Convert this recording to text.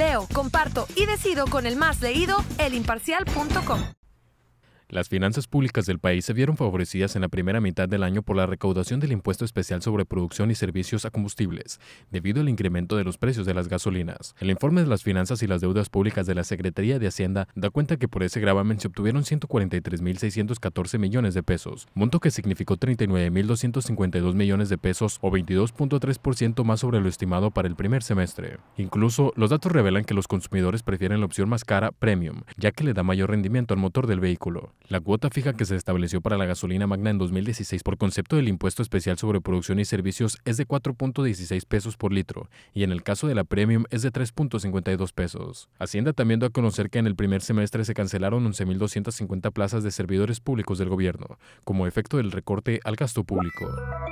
Leo, comparto y decido con el más leído, elimparcial.com. Las finanzas públicas del país se vieron favorecidas en la primera mitad del año por la recaudación del impuesto especial sobre producción y servicios a combustibles, debido al incremento de los precios de las gasolinas. El informe de las finanzas y las deudas públicas de la Secretaría de Hacienda da cuenta que por ese gravamen se obtuvieron 143.614 millones de pesos, monto que significó 39.252 millones de pesos o 22.3% más sobre lo estimado para el primer semestre. Incluso, los datos revelan que los consumidores prefieren la opción más cara, Premium, ya que le da mayor rendimiento al motor del vehículo. La cuota fija que se estableció para la gasolina magna en 2016 por concepto del impuesto especial sobre producción y servicios es de 4.16 pesos por litro y en el caso de la premium es de 3.52 pesos. Hacienda también dio a conocer que en el primer semestre se cancelaron 11.250 plazas de servidores públicos del gobierno como efecto del recorte al gasto público.